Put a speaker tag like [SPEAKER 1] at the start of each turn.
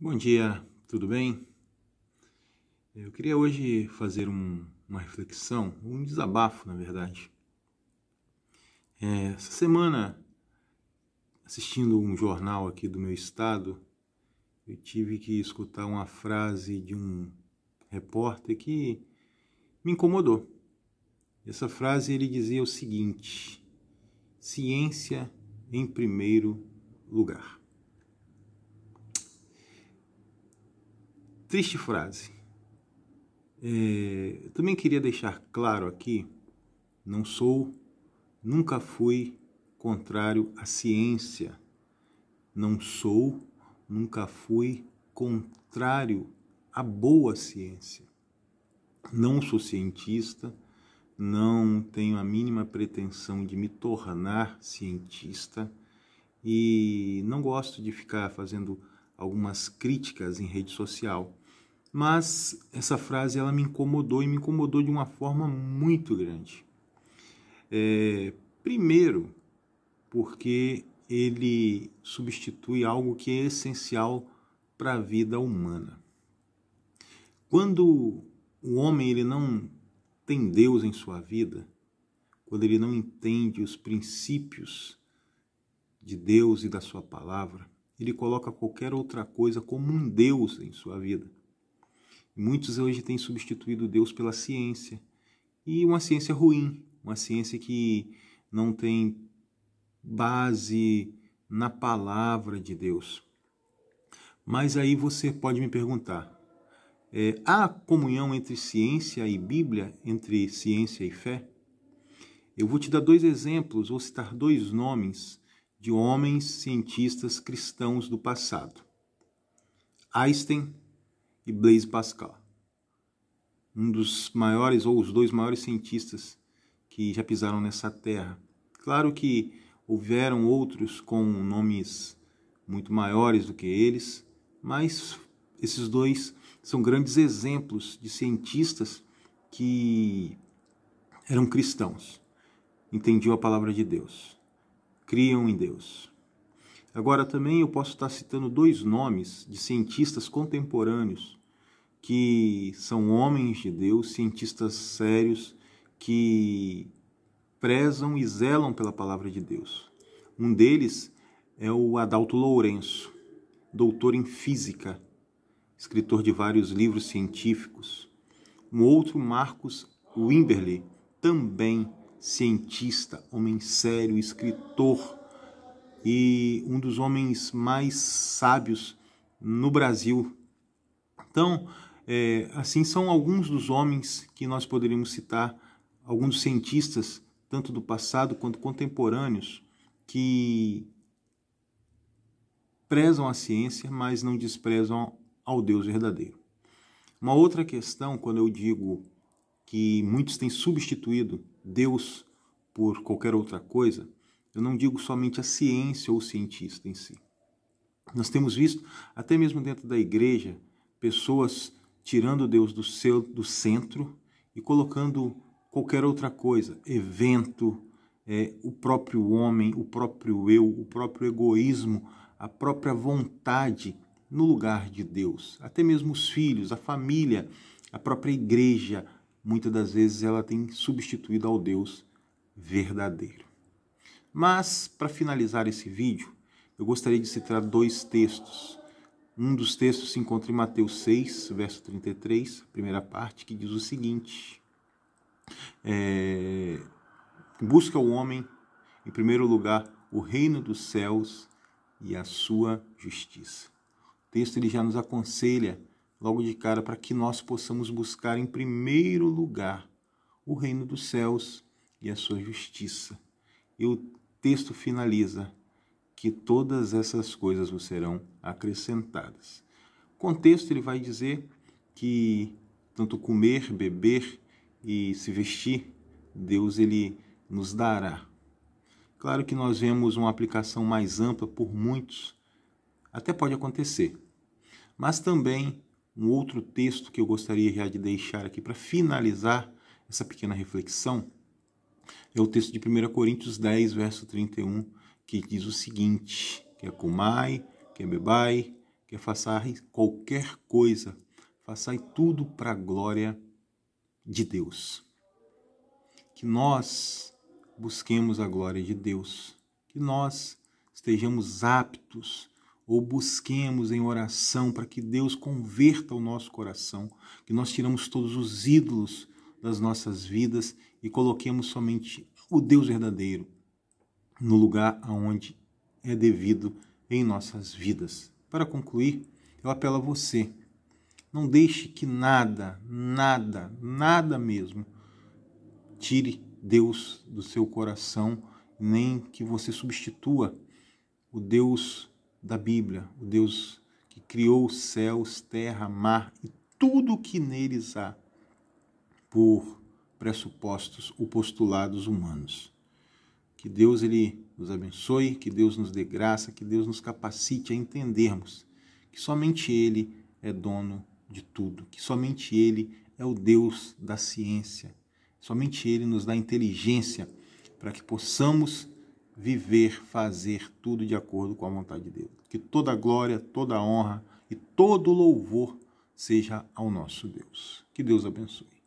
[SPEAKER 1] Bom dia, tudo bem? Eu queria hoje fazer um, uma reflexão, um desabafo, na verdade. É, essa semana, assistindo um jornal aqui do meu estado, eu tive que escutar uma frase de um repórter que me incomodou. Essa frase ele dizia o seguinte: ciência em primeiro lugar. triste frase. É, também queria deixar claro aqui: não sou, nunca fui contrário à ciência. Não sou, nunca fui contrário à boa ciência. Não sou cientista, não tenho a mínima pretensão de me tornar cientista e não gosto de ficar fazendo algumas críticas em rede social. Mas essa frase ela me incomodou e me incomodou de uma forma muito grande. É, primeiro, porque ele substitui algo que é essencial para a vida humana. Quando o homem ele não tem Deus em sua vida, quando ele não entende os princípios de Deus e da sua palavra, ele coloca qualquer outra coisa como um Deus em sua vida. Muitos hoje têm substituído Deus pela ciência, e uma ciência ruim, uma ciência que não tem base na palavra de Deus. Mas aí você pode me perguntar: é, há comunhão entre ciência e Bíblia, entre ciência e fé? Eu vou te dar dois exemplos, vou citar dois nomes de homens cientistas cristãos do passado, Einstein e Blaise Pascal, um dos maiores ou os dois maiores cientistas que já pisaram nessa terra. Claro que houveram outros com nomes muito maiores do que eles, mas esses dois são grandes exemplos de cientistas que eram cristãos, entendiam a palavra de Deus criam em Deus. Agora, também eu posso estar citando dois nomes de cientistas contemporâneos que são homens de Deus, cientistas sérios que prezam e zelam pela palavra de Deus. Um deles é o Adalto Lourenço, doutor em física, escritor de vários livros científicos. Um outro, Marcos Wimberley, também cientista, homem sério, escritor e um dos homens mais sábios no Brasil. Então, é, assim são alguns dos homens que nós poderíamos citar, alguns cientistas, tanto do passado quanto contemporâneos, que prezam a ciência, mas não desprezam ao Deus verdadeiro. Uma outra questão, quando eu digo que muitos têm substituído Deus por qualquer outra coisa, eu não digo somente a ciência ou o cientista em si. Nós temos visto, até mesmo dentro da igreja, pessoas tirando Deus do, seu, do centro e colocando qualquer outra coisa, evento, é, o próprio homem, o próprio eu, o próprio egoísmo, a própria vontade no lugar de Deus. Até mesmo os filhos, a família, a própria igreja, muitas das vezes ela tem substituído ao Deus verdadeiro. Mas, para finalizar esse vídeo, eu gostaria de citar dois textos. Um dos textos se encontra em Mateus 6, verso 33, primeira parte, que diz o seguinte: é, Busca o homem, em primeiro lugar, o reino dos céus e a sua justiça. O texto ele já nos aconselha logo de cara para que nós possamos buscar em primeiro lugar o reino dos céus e a sua justiça. E o texto finaliza que todas essas coisas vos serão acrescentadas. O contexto ele vai dizer que tanto comer, beber e se vestir, Deus ele nos dará. Claro que nós vemos uma aplicação mais ampla por muitos, até pode acontecer. Mas também um outro texto que eu gostaria já de deixar aqui para finalizar essa pequena reflexão é o texto de 1 Coríntios 10, verso 31, que diz o seguinte: quer é comai, quer é bebai, quer é façar qualquer coisa, façai tudo para a glória de Deus. Que nós busquemos a glória de Deus, que nós estejamos aptos ou busquemos em oração para que Deus converta o nosso coração, que nós tiramos todos os ídolos das nossas vidas e coloquemos somente o Deus verdadeiro no lugar aonde é devido em nossas vidas. Para concluir, eu apelo a você. Não deixe que nada, nada, nada mesmo tire Deus do seu coração, nem que você substitua o Deus da Bíblia, o Deus que criou céus, terra, mar e tudo o que neles há por pressupostos ou postulados humanos. Que Deus ele nos abençoe, que Deus nos dê graça, que Deus nos capacite a entendermos que somente ele é dono de tudo, que somente ele é o Deus da ciência. Somente ele nos dá inteligência para que possamos viver, fazer tudo de acordo com a vontade de Deus. Que toda glória, toda honra e todo louvor seja ao nosso Deus. Que Deus abençoe.